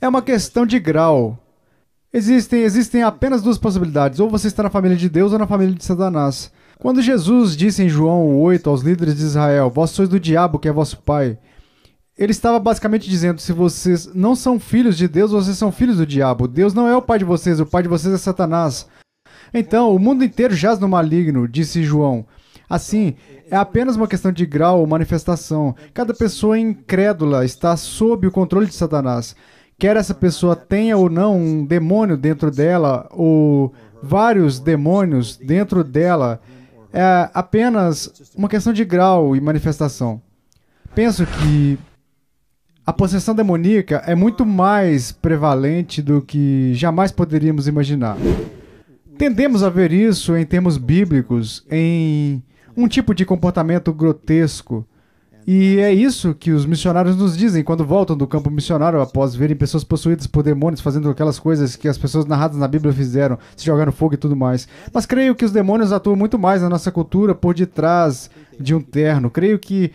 É uma questão de grau. Existem, existem apenas duas possibilidades: ou você está na família de Deus ou na família de Satanás. Quando Jesus disse em João 8 aos líderes de Israel: Vós sois do diabo, que é vosso pai, ele estava basicamente dizendo: se vocês não são filhos de Deus, vocês são filhos do diabo. Deus não é o pai de vocês, o pai de vocês é Satanás. Então, o mundo inteiro jaz no maligno, disse João. Assim, é apenas uma questão de grau ou manifestação. Cada pessoa incrédula está sob o controle de Satanás. Quer essa pessoa tenha ou não um demônio dentro dela, ou vários demônios dentro dela, é apenas uma questão de grau e manifestação. Penso que a possessão demoníaca é muito mais prevalente do que jamais poderíamos imaginar. Tendemos a ver isso em termos bíblicos, em um tipo de comportamento grotesco, e é, é isso que os missionários nos dizem quando voltam do campo missionário após verem pessoas possuídas por demônios fazendo aquelas coisas que as pessoas narradas na Bíblia fizeram, se jogando fogo e tudo mais. Mas creio que os demônios atuam muito mais na nossa cultura por detrás de um terno. Creio que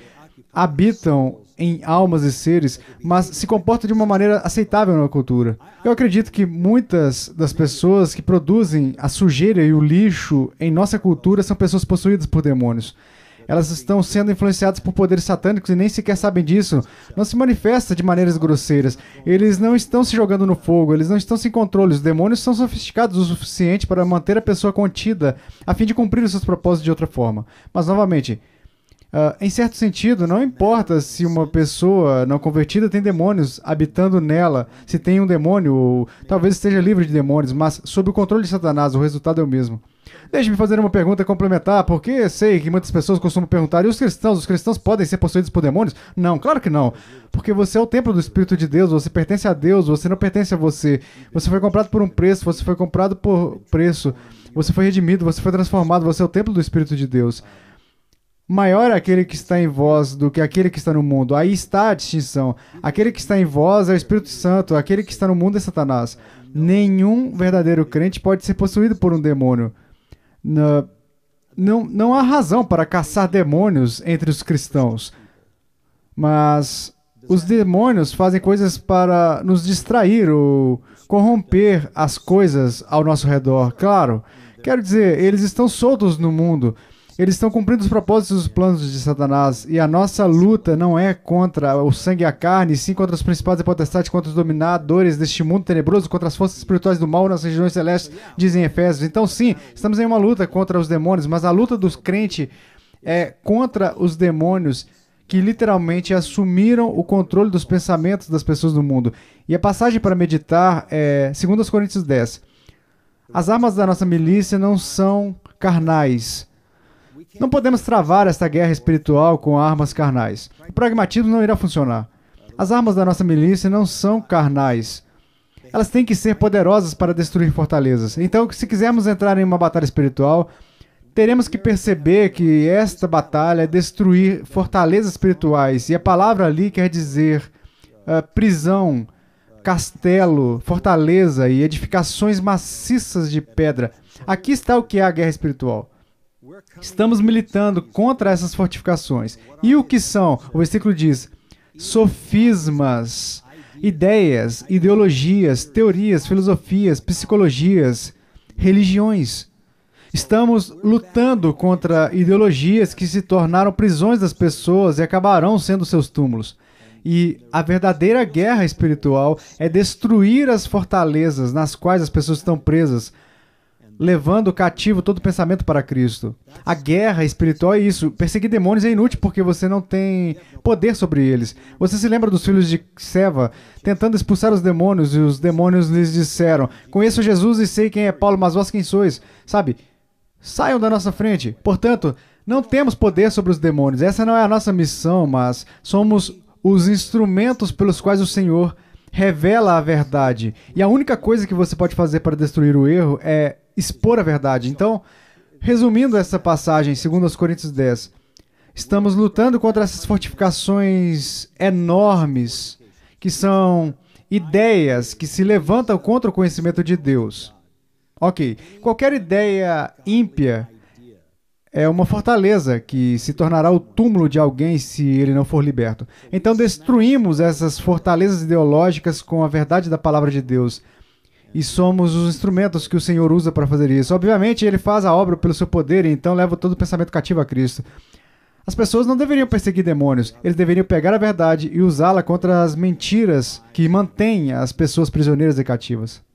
habitam em almas e seres, mas se comportam de uma maneira aceitável na cultura. Eu acredito que muitas das pessoas que produzem a sujeira e o lixo em nossa cultura são pessoas possuídas por demônios. Elas estão sendo influenciadas por poderes satânicos e nem sequer sabem disso. Não se manifesta de maneiras grosseiras. Eles não estão se jogando no fogo, eles não estão sem controle. Os demônios são sofisticados o suficiente para manter a pessoa contida, a fim de cumprir os seus propósitos de outra forma. Mas, novamente, Uh, em certo sentido, não importa se uma pessoa não convertida tem demônios habitando nela, se tem um demônio, ou talvez esteja livre de demônios, mas sob o controle de Satanás, o resultado é o mesmo. Deixe-me fazer uma pergunta complementar, porque sei que muitas pessoas costumam perguntar: e os cristãos? Os cristãos podem ser possuídos por demônios? Não, claro que não. Porque você é o templo do Espírito de Deus, você pertence a Deus, você não pertence a você. Você foi comprado por um preço, você foi comprado por preço, você foi redimido, você foi transformado, você é o templo do Espírito de Deus. Maior é aquele que está em vós do que aquele que está no mundo. Aí está a distinção. Aquele que está em vós é o Espírito Santo, aquele que está no mundo é Satanás. Nenhum verdadeiro crente pode ser possuído por um demônio. Não, não, não há razão para caçar demônios entre os cristãos. Mas os demônios fazem coisas para nos distrair ou corromper as coisas ao nosso redor. Claro, quero dizer, eles estão soltos no mundo eles estão cumprindo os propósitos e os planos de Satanás, e a nossa luta não é contra o sangue e a carne, sim contra os principais e potestades, contra os dominadores deste mundo tenebroso, contra as forças espirituais do mal nas regiões celestes, dizem Efésios. Então, sim, estamos em uma luta contra os demônios, mas a luta dos crentes é contra os demônios que literalmente assumiram o controle dos pensamentos das pessoas do mundo. E a passagem para meditar é 2 Coríntios 10. As armas da nossa milícia não são carnais, não podemos travar esta guerra espiritual com armas carnais. O pragmatismo não irá funcionar. As armas da nossa milícia não são carnais. Elas têm que ser poderosas para destruir fortalezas. Então, se quisermos entrar em uma batalha espiritual, teremos que perceber que esta batalha é destruir fortalezas espirituais. E a palavra ali quer dizer uh, prisão, castelo, fortaleza e edificações maciças de pedra. Aqui está o que é a guerra espiritual. Estamos militando contra essas fortificações. E o que são? O versículo diz: sofismas, ideias, ideologias, teorias, filosofias, psicologias, religiões. Estamos lutando contra ideologias que se tornaram prisões das pessoas e acabarão sendo seus túmulos. E a verdadeira guerra espiritual é destruir as fortalezas nas quais as pessoas estão presas levando cativo todo pensamento para Cristo. A guerra espiritual é isso. Perseguir demônios é inútil porque você não tem poder sobre eles. Você se lembra dos filhos de Seva tentando expulsar os demônios e os demônios lhes disseram: Conheço Jesus e sei quem é Paulo, mas vós quem sois? Sabe? Saiam da nossa frente. Portanto, não temos poder sobre os demônios. Essa não é a nossa missão, mas somos os instrumentos pelos quais o Senhor revela a verdade. E a única coisa que você pode fazer para destruir o erro é expor a verdade. Então, resumindo essa passagem, segundo os Coríntios 10, estamos lutando contra essas fortificações enormes que são ideias que se levantam contra o conhecimento de Deus. Ok, qualquer ideia ímpia é uma fortaleza que se tornará o túmulo de alguém se ele não for liberto. Então destruímos essas fortalezas ideológicas com a verdade da palavra de Deus. E somos os instrumentos que o Senhor usa para fazer isso. Obviamente, ele faz a obra pelo seu poder e então leva todo o pensamento cativo a Cristo. As pessoas não deveriam perseguir demônios, eles deveriam pegar a verdade e usá-la contra as mentiras que mantêm as pessoas prisioneiras e cativas.